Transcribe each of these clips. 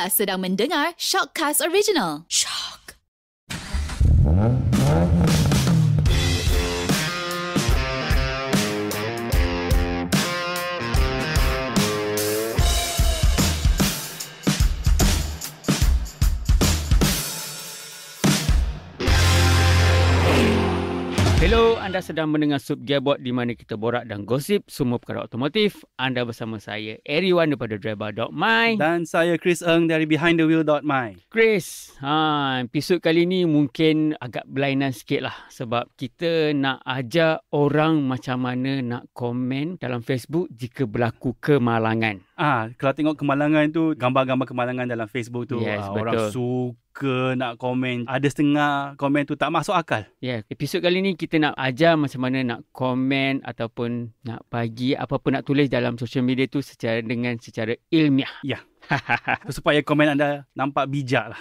anda sedang mendengar Shockcast Original. Shock. anda sedang mendengar Sub Gearbox di mana kita borak dan gosip semua perkara otomotif. Anda bersama saya, Eri Wan daripada Driver.my. Dan saya, Chris Eng dari BehindTheWheel.my. Chris, ha, episod kali ini mungkin agak berlainan sikit lah. Sebab kita nak ajar orang macam mana nak komen dalam Facebook jika berlaku kemalangan. Ah, ha, Kalau tengok kemalangan tu, gambar-gambar kemalangan dalam Facebook tu, yes, ha, orang suka suka nak komen. Ada setengah komen tu tak masuk akal. Ya, yeah. episod kali ni kita nak ajar macam mana nak komen ataupun nak bagi apa-apa nak tulis dalam social media tu secara dengan secara ilmiah. Ya. Yeah. supaya komen anda nampak bijak lah.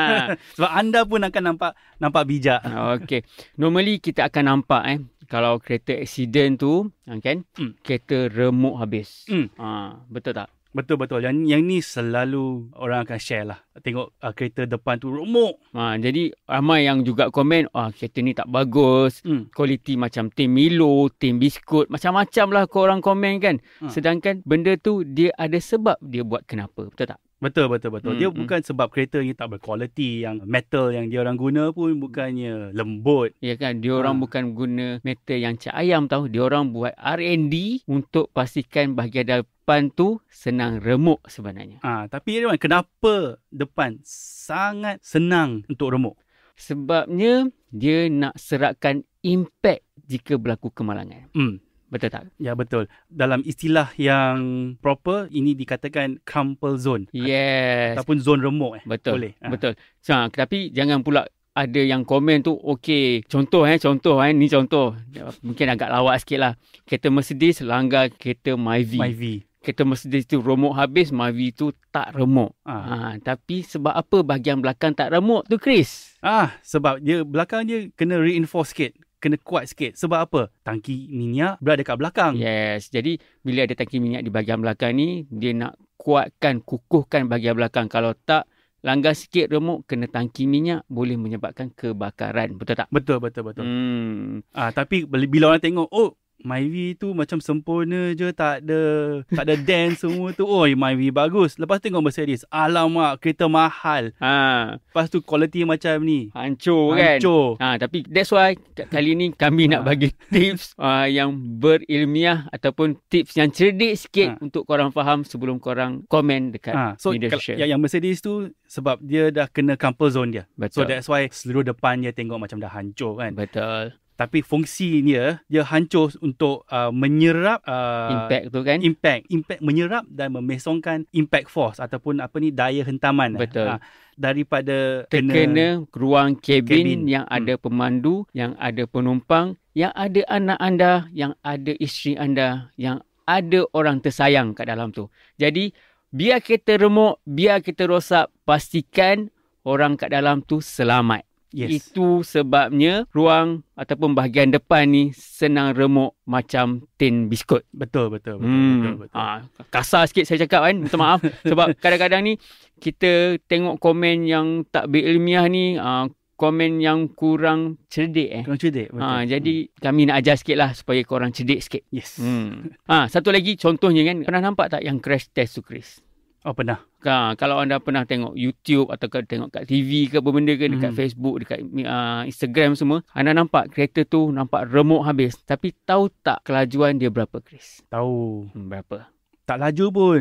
Sebab anda pun akan nampak nampak bijak. Okay. Normally kita akan nampak eh. Kalau kereta accident tu, ah, kan? Okay, mm. Kereta remuk habis. Mm. Ha, betul tak? Betul betul. Yang yang ni selalu orang akan share lah. Tengok uh, kereta depan tu remuk. Ha jadi ramai yang juga komen ah kereta ni tak bagus, hmm. kualiti macam tim Milo, tim biskut, macam-macam lah kau orang komen kan. Ha. Sedangkan benda tu dia ada sebab dia buat kenapa. Betul tak? Betul betul betul. Hmm, dia hmm. bukan sebab kereta ni tak berkualiti yang metal yang dia orang guna pun bukannya lembut. Ya kan, dia orang ha. bukan guna metal yang cak ayam tahu. Dia orang buat R&D untuk pastikan bahagian depan tu senang remuk sebenarnya. Ah, ha, tapi dia kenapa depan sangat senang untuk remuk? Sebabnya dia nak seratkan impact jika berlaku kemalangan. Hmm. Betul tak? Ya betul. Dalam istilah yang proper ini dikatakan crumple zone. Yes. ataupun zone remuk eh. Betul. Boleh. Ha. Betul. Ha. So, tapi jangan pula ada yang komen tu okey. Contoh eh, contoh eh, ni contoh. Ya, mungkin agak lawak sikit lah. Kereta Mercedes langgar kereta Myvi. Myvi. Kereta Mercedes tu remuk habis, Myvi tu tak remuk. Ha. ha. tapi sebab apa bahagian belakang tak remuk tu Chris? Ah, sebab dia belakang dia kena reinforce sikit kena kuat sikit. Sebab apa? Tangki minyak berada dekat belakang. Yes. Jadi bila ada tangki minyak di bahagian belakang ni, dia nak kuatkan, kukuhkan bahagian belakang. Kalau tak, langgar sikit remuk kena tangki minyak boleh menyebabkan kebakaran. Betul tak? Betul, betul, betul. Hmm. Ah, tapi bila orang tengok, oh Myvi tu macam sempurna je tak ada tak ada dance semua tu. Oi, Myvi bagus. Lepas tengok Mercedes. Alamak, kereta mahal. Ha. Lepas tu quality macam ni. Hancur, Hancur. kan? Hancur. Ha, tapi that's why kali ni kami ha. nak bagi tips uh, yang berilmiah ataupun tips yang cerdik sikit ha. untuk korang faham sebelum korang komen dekat ha. so, media sosial. Yang, yang Mercedes tu sebab dia dah kena couple zone dia. Betul. So that's why seluruh depan dia tengok macam dah hancur kan. Betul tapi fungsinya dia hancur untuk uh, menyerap uh, impact tu kan impact impact menyerap dan memesongkan impact force ataupun apa ni daya hentaman betul uh, daripada terkena kena ruang kabin yang hmm. ada hmm. pemandu yang ada penumpang yang ada anak anda yang ada isteri anda yang ada orang tersayang kat dalam tu jadi biar kita remuk biar kita rosak pastikan orang kat dalam tu selamat Yes. Itu sebabnya ruang ataupun bahagian depan ni senang remuk macam tin biskut. Betul betul betul hmm. betul. betul, Ha, kasar sikit saya cakap kan. Minta maaf sebab kadang-kadang ni kita tengok komen yang tak berilmiah ni ha, komen yang kurang cerdik eh. Kurang cerdik betul. Ha, jadi hmm. kami nak ajar sikit lah supaya korang cerdik sikit. Yes. Hmm. Ha, satu lagi contohnya kan pernah nampak tak yang crash test tu Chris? Oh pernah. Ha, kalau anda pernah tengok YouTube atau tengok kat TV ke apa benda ke dekat hmm. Facebook, dekat uh, Instagram semua, anda nampak kereta tu nampak remuk habis. Tapi tahu tak kelajuan dia berapa, Chris? Tahu. Hmm, berapa? Tak laju pun,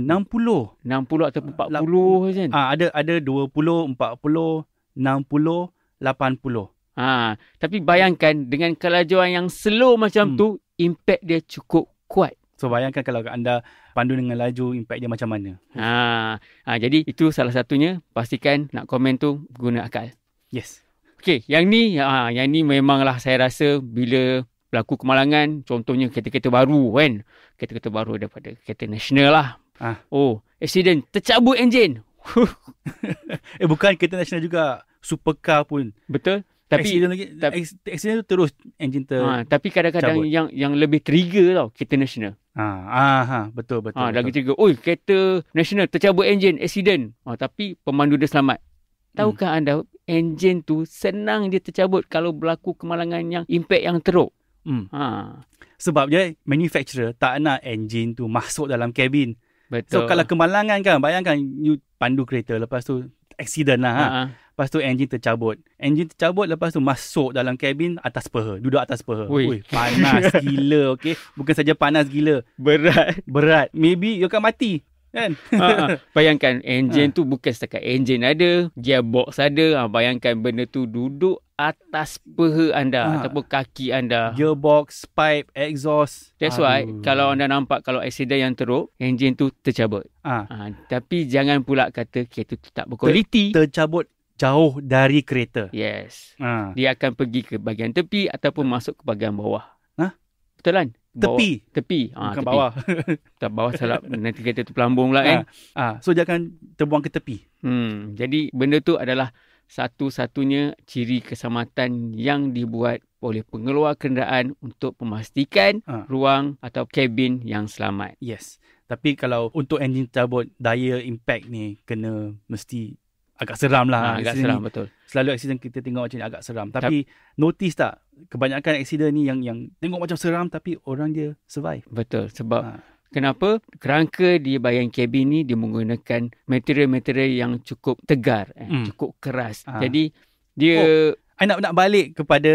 60. 60 ataupun 40 La- Ah ha, ada ada 20, 40, 60, 80. Ha, tapi bayangkan dengan kelajuan yang slow macam hmm. tu, impact dia cukup kuat. So bayangkan kalau anda pandu dengan laju impact dia macam mana. Ha, ha jadi itu salah satunya pastikan nak komen tu guna akal. Yes. Okey, yang ni ha yang ni memanglah saya rasa bila berlaku kemalangan contohnya kereta-kereta baru kan. Kereta-kereta baru daripada kereta nasional lah. Ha. Oh, accident tercabut enjin. eh bukan kereta nasional juga supercar pun. Betul tapi accident lagi ta- accident tu terus engine ter ha, tapi kadang-kadang yang yang lebih trigger tau kereta national ha ah, ah, ha betul betul ha betul. lagi trigger oi kereta national tercabut engine accident ha, tapi pemandu dia selamat tahukah hmm. anda engine tu senang dia tercabut kalau berlaku kemalangan yang impact yang teruk hmm. ha sebab dia manufacturer tak nak engine tu masuk dalam kabin betul so kalau kemalangan kan bayangkan you pandu kereta lepas tu accident lah ha, ha. ha. Lepas tu engine tercabut. Engine tercabut lepas tu masuk dalam kabin atas peha. Duduk atas peha. Ui. Ui, panas gila okay. Bukan saja panas gila. Berat. Berat. Maybe you akan mati. Kan? Ah, ah. bayangkan engine ah. tu bukan setakat engine ada. Gearbox ada. Ha, bayangkan benda tu duduk atas peha anda ha. ataupun kaki anda. Gearbox, pipe, exhaust. That's Aduh. why kalau anda nampak kalau accident yang teruk, engine tu tercabut. Ha. Ha, tapi jangan pula kata kereta tu tak berkualiti. Ter- tercabut jauh dari kereta. Yes. Ha. Dia akan pergi ke bahagian tepi ataupun masuk ke bahagian bawah. Ha? Betul kan? Tepi. Tepi. Ha, Bukan tepi. bawah. Tak bawah salah. Nanti kereta tu pelambung pula ha, kan. Ha. So, dia akan terbuang ke tepi. Hmm. Jadi, benda tu adalah satu-satunya ciri keselamatan yang dibuat oleh pengeluar kenderaan untuk memastikan ha. ruang atau kabin yang selamat. Yes. Tapi kalau untuk engine tersebut daya impact ni kena mesti agak seram lah. Ha, agak seram, ni. betul. Selalu accident kita tengok macam ni agak seram. Tapi, tapi notice tak kebanyakan accident ni yang yang tengok macam seram tapi orang dia survive. Betul. Sebab ha. kenapa kerangka di bayang kabin ni dia menggunakan material-material yang cukup tegar. Eh, hmm. Cukup keras. Ha. Jadi dia... Oh. Saya nak, nak balik kepada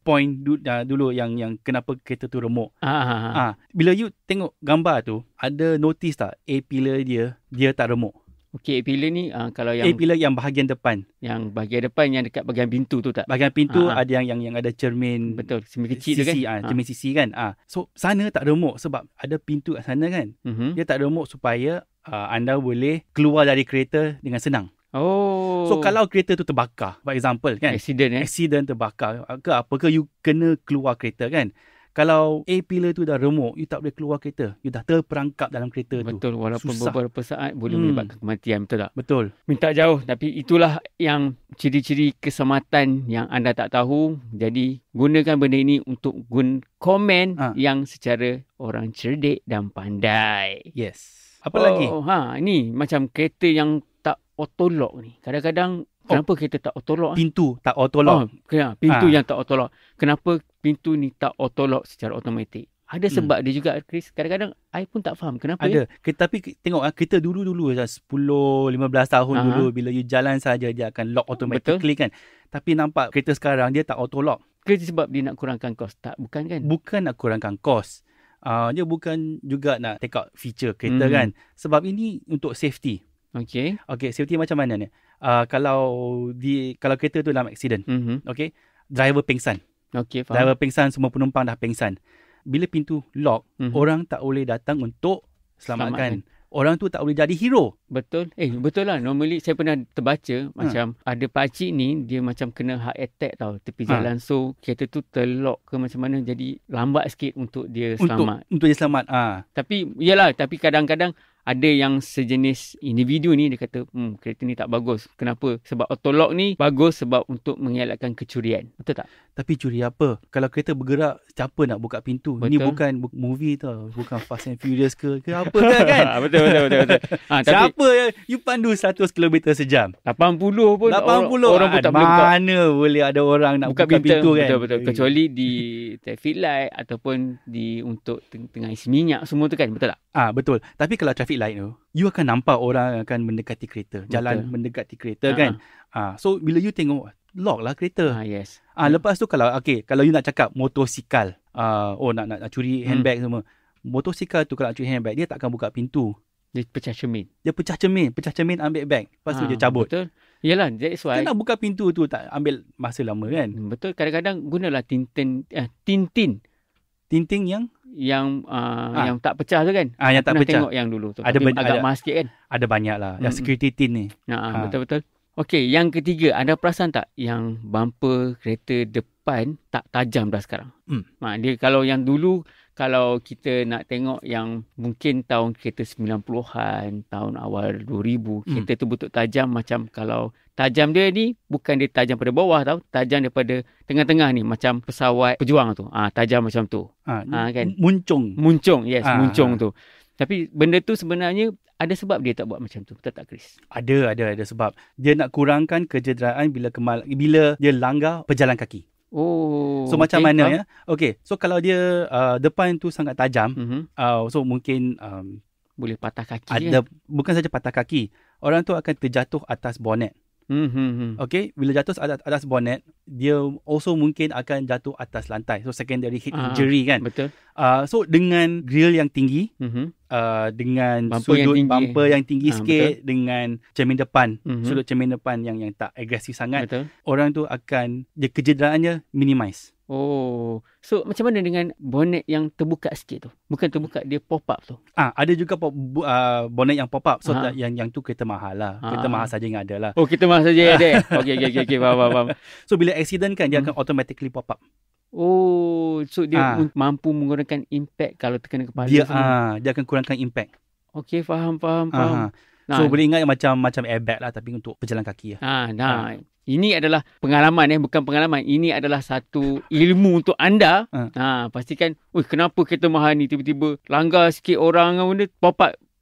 point du, uh, dulu yang yang kenapa kereta tu remuk. Ah, ah, ah. Ah, bila you tengok gambar tu, ada notice tak A pillar dia, dia tak remuk. Okey, pillar ni uh, kalau eh, yang A-pillar yang bahagian depan. Yang bahagian depan yang dekat bahagian pintu tu tak? Bahagian pintu uh-huh. ada yang yang yang ada cermin. Betul, cermin kecil sisi, tu kan. Uh, uh-huh. Cermin sisi kan. Ah. Uh. So sana tak ada sebab ada pintu kat sana kan. Uh-huh. Dia tak ada supaya uh, anda boleh keluar dari kereta dengan senang. Oh. So kalau kereta tu terbakar, for example kan. Accident eh. Accident terbakar ke apa ke you kena keluar kereta kan. Kalau A pillar tu dah remuk, you tak boleh keluar kereta. You dah terperangkap dalam kereta tu. Betul, walaupun Susah. beberapa saat boleh hmm. menyebabkan kematian, betul tak? Betul. Minta jauh, tapi itulah yang ciri-ciri keselamatan yang anda tak tahu. Jadi, gunakan benda ini untuk gun komen ha. yang secara orang cerdik dan pandai. Yes. Apa oh, lagi? Ha, ni macam kereta yang tak otolog ni. Kadang-kadang oh. Kenapa oh, kereta tak otolog? Ah? Pintu tak otolog. Oh, ha, pintu ha. yang tak otolog. Kenapa pintu ni tak auto-lock secara automatik. Ada hmm. sebab hmm. dia juga Chris. Kadang-kadang I pun tak faham kenapa. Ada. Ya? Tapi tengok ah, kita dulu-dulu 10 15 ah, tahun Aha. dulu bila you jalan saja dia akan lock automatically Betul. kan. Tapi nampak kereta sekarang dia tak auto-lock. Kereta sebab dia nak kurangkan kos tak bukan kan? Bukan nak kurangkan kos. uh, dia bukan juga nak take out feature kereta hmm. kan. Sebab ini untuk safety. Okay. Okay, safety macam mana ni? Uh, kalau di kalau kereta tu dalam accident. mm Okay. Driver pengsan. Okey faham. Driver pingsan semua penumpang dah pingsan. Bila pintu lock, mm-hmm. orang tak boleh datang untuk selamatkan. selamatkan. Orang tu tak boleh jadi hero. Betul. Eh betul lah. Normally saya pernah terbaca ha. macam ada pakcik ni dia macam kena heart attack tau tepi ha. jalan. So kereta tu terlock ke macam mana jadi lambat sikit untuk dia selamat. Untuk, untuk dia selamat. Ha. Tapi yelah tapi kadang-kadang ada yang sejenis individu ni dia kata hmm, kereta ni tak bagus kenapa sebab otolog ni bagus sebab untuk mengelakkan kecurian betul tak tapi curi apa kalau kereta bergerak siapa nak buka pintu betul. ni bukan movie tau bukan fast and furious ke ke apa ke kan, kan? betul betul betul, betul. ha, tapi, siapa yang you pandu 100 km sejam 80 pun 80 orang, orang pun tak ah, boleh mana boleh ada orang nak buka, buka pintu, pintu kan betul betul kecuali di traffic light ataupun di untuk tengah isi minyak semua tu kan betul tak ah ha, betul tapi kalau traffic traffic light tu you akan nampak orang akan mendekati kereta Betul. jalan mendekati kereta uh-huh. kan ah uh, so bila you tengok lock lah kereta ah uh, yes ah uh, lepas tu kalau okay kalau you nak cakap motosikal ah uh, oh nak, nak nak curi hmm. handbag hmm. semua motosikal tu kalau nak curi handbag dia takkan buka pintu dia pecah cermin dia pecah cermin pecah cermin ambil bag lepas tu uh, dia cabut betul Yalah, that's why. Kan nak buka pintu tu tak ambil masa lama kan? Hmm, betul. Kadang-kadang gunalah tintin. Eh, tintin. Tintin yang? yang uh, ha. yang tak pecah tu kan? Ah ha, yang tak pecah. Tengok yang dulu tu. Ada ba- agak mahal sikit kan? Ada banyaklah. Yang mm-hmm. security tin ni. Ha, ha. betul betul. Okey, yang ketiga, anda perasan tak yang bumper kereta depan tak tajam dah sekarang? Hmm. Ha, dia kalau yang dulu kalau kita nak tengok yang mungkin tahun kereta 90-an, tahun awal 2000, hmm. kereta hmm. tu butuh tajam macam kalau tajam dia ni bukan dia tajam pada bawah tau, tajam daripada tengah-tengah ni macam pesawat pejuang tu. Ah ha, tajam macam tu. Ah ha, ha, kan? Muncung. Muncung, yes, ha, muncung ha. tu. Tapi benda tu sebenarnya ada sebab dia tak buat macam tu. Betul tak Chris? Ada, ada, ada sebab. Dia nak kurangkan kecederaan bila kemal bila dia langgar pejalan kaki. Oh. So okay. macam mana uh. ya? Okay. So kalau dia uh, depan tu sangat tajam, uh-huh. uh, so mungkin um, boleh patah kaki. Ada ya? bukan saja patah kaki. Orang tu akan terjatuh atas bonet. Mm-hmm. Okay, bila jatuh atas, atas bonet, dia also mungkin akan jatuh atas lantai. So secondary hit ah, injury kan. Betul. Uh, so dengan grill yang tinggi, mm-hmm. Uh, dengan bumper sudut yang bumper yang tinggi ha, sikit betul. dengan cermin depan mm-hmm. sudut cermin depan yang yang tak agresif sangat betul. orang tu akan dia kecederaannya minimize oh so macam mana dengan bonet yang terbuka sikit tu bukan terbuka dia pop up tu ah ada juga pop, bu, uh, ah, bonnet yang pop up so ha. yang yang tu kereta mahal lah ha. kereta ah. mahal saja yang ada lah oh kereta mahal saja ada okey okey okey okey faham faham so bila accident kan dia hmm. akan automatically pop up Oh, so dia ha. mampu mengurangkan impact kalau terkena kepala. Dia ha, dia akan kurangkan impact. Okey, faham, faham, faham. Nah. So boleh ingat macam macam airbag lah tapi untuk pejalan kaki lah. Ha, nah. Ha. Ini adalah pengalaman eh bukan pengalaman. Ini adalah satu ilmu untuk anda. Ha, ha pastikan, "Wih, kenapa kereta mahal ni tiba-tiba langgar sikit orang apa benda?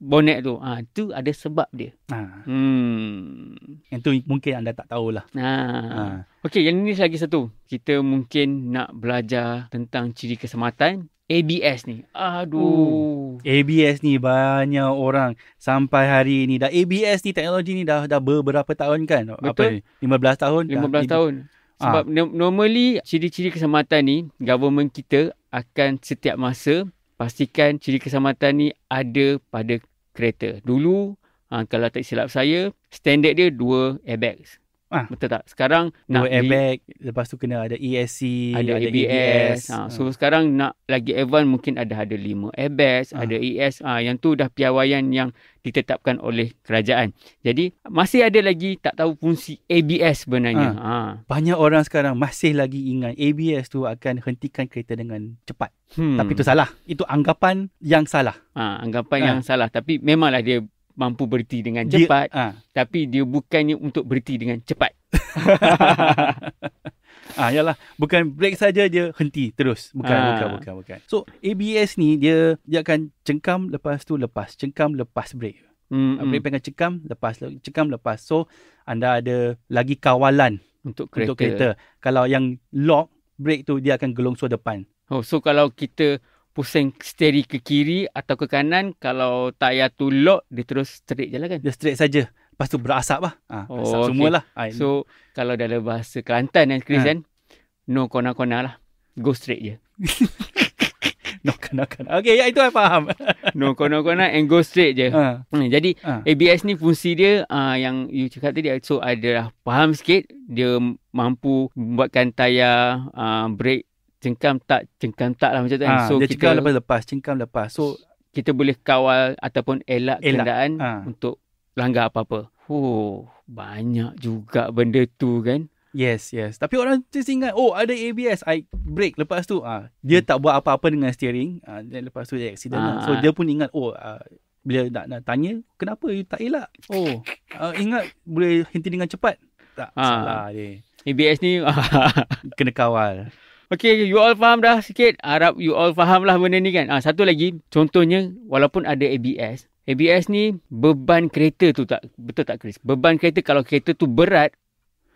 Bonek tu. Ha, tu ada sebab dia. Ha. Hmm. Yang tu mungkin anda tak tahulah. Ha. ha. Okey, yang ini lagi satu. Kita mungkin nak belajar tentang ciri kesematan. ABS ni. Aduh. Hmm. ABS ni banyak orang sampai hari ni. Dah ABS ni, teknologi ni dah, dah beberapa tahun kan? Betul. Apa ni? 15 tahun. 15 dah, tahun. Sebab ha. normally ciri-ciri kesematan ni government kita akan setiap masa pastikan ciri kesematan ni ada pada kereta. Dulu ah, kalau tak silap saya, standard dia 2 airbags. Ah. Betul tak? Sekarang nak no airbag, di, lepas tu kena ada ESC, ada, ada ABS. ABS. Ha. Ah. So ha. sekarang nak lagi advance mungkin ada ada 5 airbag, ha. ada ES. Ha. Yang tu dah piawaian yang ditetapkan oleh kerajaan. Jadi masih ada lagi tak tahu fungsi ABS sebenarnya. Ha. Ha. Banyak orang sekarang masih lagi ingat ABS tu akan hentikan kereta dengan cepat. Hmm. Tapi itu salah. Itu anggapan yang salah. Ha, anggapan ha. yang salah. Tapi memanglah dia mampu berhenti dengan cepat dia, ha. tapi dia bukannya untuk berhenti dengan cepat. ah ha, yalah bukan break saja dia henti terus bukan ha. bukan bukan bukan. So ABS ni dia dia akan cengkam lepas tu lepas cengkam lepas break. Hmm. Ah, break hmm. pengen cengkam lepas cengkam lepas. So anda ada lagi kawalan untuk kereta. Untuk kereta. Kalau yang lock break tu dia akan gelongsor depan. Oh so kalau kita pusing steri ke kiri atau ke kanan kalau tayar tu lock dia terus straight jalan kan dia straight saja lepas tu berasap lah ha, ah, asap oh, okay. semua lah ah, so kalau dalam bahasa Kelantan dan Chris ha. kan no corner-corner lah go straight je no corner-corner okay ya itu saya faham no corner-corner and go straight je ha. hmm, jadi ha. ABS ni fungsi dia uh, yang you cakap tadi so ada faham sikit dia mampu buatkan tayar uh, brake cengkam tak cengkam tak lah macam tu. Ha, so dia cengkam lepas lepas, cengkam lepas. So kita boleh kawal ataupun elak, elak. kenderaan ha. untuk langgar apa-apa. Oh, banyak juga benda tu kan. Yes, yes. Tapi orang just ingat, oh ada ABS, I break Lepas tu, ah ha, dia hmm. tak buat apa-apa dengan steering. Ah ha, dan lepas tu dia accident. Ha. So ah. dia pun ingat, oh ha, bila nak, nak tanya, kenapa you tak elak? Oh, ha, ingat boleh henti dengan cepat. Tak, ha. salah dia. ABS ni kena kawal. Okay, you all faham dah sikit. Harap you all faham lah benda ni kan. Ah, ha, satu lagi, contohnya walaupun ada ABS, ABS ni beban kereta tu tak betul tak Chris? Beban kereta kalau kereta tu berat,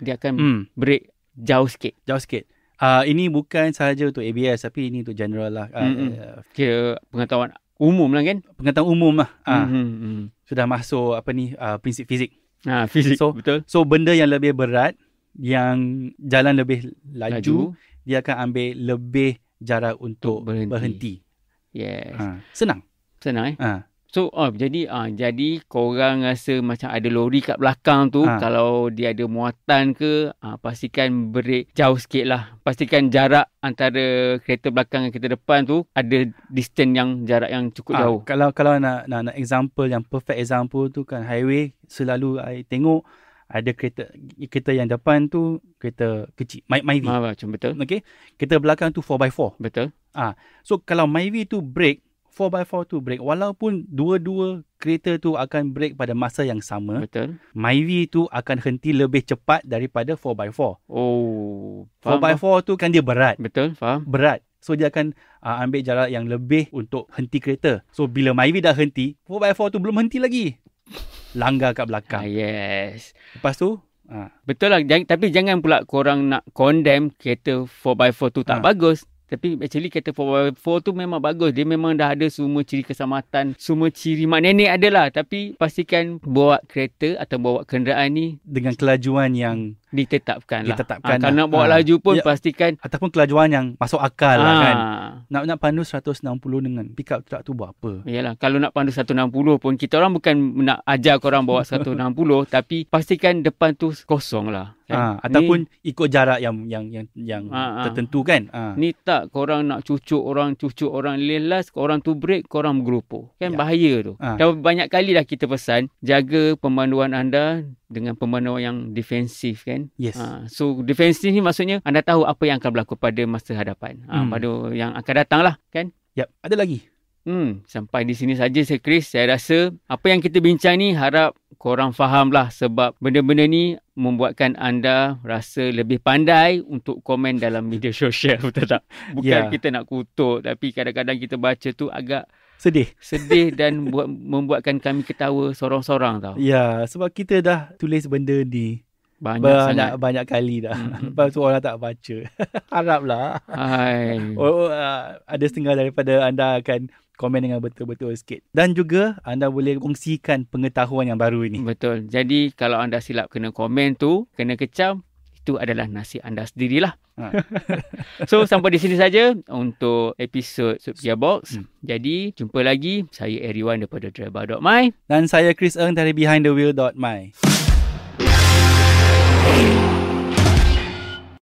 dia akan hmm. break jauh sikit. Jauh sikit. Ah, uh, ini bukan sahaja untuk ABS tapi ini untuk general lah. Uh, hmm uh, Kira pengetahuan umum lah kan? Pengetahuan umum lah. Uh, mm-hmm. Sudah masuk apa ni uh, prinsip fizik. Ah, fizik. So, betul. So benda yang lebih berat yang jalan lebih laju, laju dia akan ambil lebih jarak untuk berhenti. berhenti. Yes. Ha. Senang. Senang eh? Ha. So uh, jadi uh, jadi korang rasa macam ada lori kat belakang tu ha. kalau dia ada muatan ke uh, pastikan break jauh sikit lah. Pastikan jarak antara kereta belakang dan kereta depan tu ada distance yang jarak yang cukup ha. jauh. Kalau kalau nak, nak nak example yang perfect example tu kan highway selalu I tengok ada kereta kereta yang depan tu kereta kecil My, Myvi. Ha, macam betul. Okey. Kereta belakang tu 4x4. Betul. Ah. So kalau Myvi tu break, 4x4 tu break. walaupun dua-dua kereta tu akan break pada masa yang sama. Betul. Myvi tu akan henti lebih cepat daripada 4x4. Oh. Faham. 4x4 tu kan dia berat. Betul, faham. Berat. So dia akan uh, ambil jarak yang lebih untuk henti kereta. So bila Myvi dah henti, 4x4 tu belum henti lagi langgar kat belakang. Ah, yes. Lepas tu Ha. Betul lah jang, Tapi jangan pula korang nak condemn Kereta 4x4 tu tak ha. bagus Tapi actually kereta 4x4 tu memang bagus Dia memang dah ada semua ciri kesamatan, Semua ciri mak nenek adalah Tapi pastikan bawa kereta Atau bawa kenderaan ni Dengan kelajuan yang ditetapkan lah. Ditetapkan. Ha, nak bawa ah. ha. laju pun ya, pastikan ataupun kelajuan yang masuk akal ha. lah kan. Ah. Nak nak pandu 160 dengan pickup truck tu buat apa? Iyalah, kalau nak pandu 160 pun kita orang bukan nak ajar korang bawa 160 tapi pastikan depan tu kosong lah. Kan? Ha, ataupun ni, ikut jarak yang yang yang yang ha, ha. tertentu kan. Ha. Ni tak korang nak cucuk orang cucuk orang lelas, korang tu break, korang orang Kan ya. bahaya tu. Ha. Dah banyak kali dah kita pesan jaga pemanduan anda dengan pemandu yang defensif kan. Yes. Ha, so defensif ni maksudnya anda tahu apa yang akan berlaku pada masa hadapan. Ha, hmm. Pada yang akan datang lah kan. Yap. Ada lagi. Hmm, sampai di sini saja saya Chris. Saya rasa apa yang kita bincang ni harap korang faham lah sebab benda-benda ni membuatkan anda rasa lebih pandai untuk komen dalam media sosial betul tak? Bukan yeah. kita nak kutuk tapi kadang-kadang kita baca tu agak sedih sedih dan buat membuatkan kami ketawa sorang-sorang tau ya sebab kita dah tulis benda ni banyak banyak, banyak kali dah mm-hmm. lepas tu orang tak baca haraplah hai oh, oh, uh, ada setengah daripada anda akan komen dengan betul-betul sikit dan juga anda boleh kongsikan pengetahuan yang baru ini betul jadi kalau anda silap kena komen tu kena kecam itu adalah nasi anda sendirilah. Ha. so sampai di sini saja untuk episod Supia Box. Hmm. Jadi jumpa lagi saya Eriwan daripada driver.my dan saya Chris Eng dari behindthewheel.my. Hey.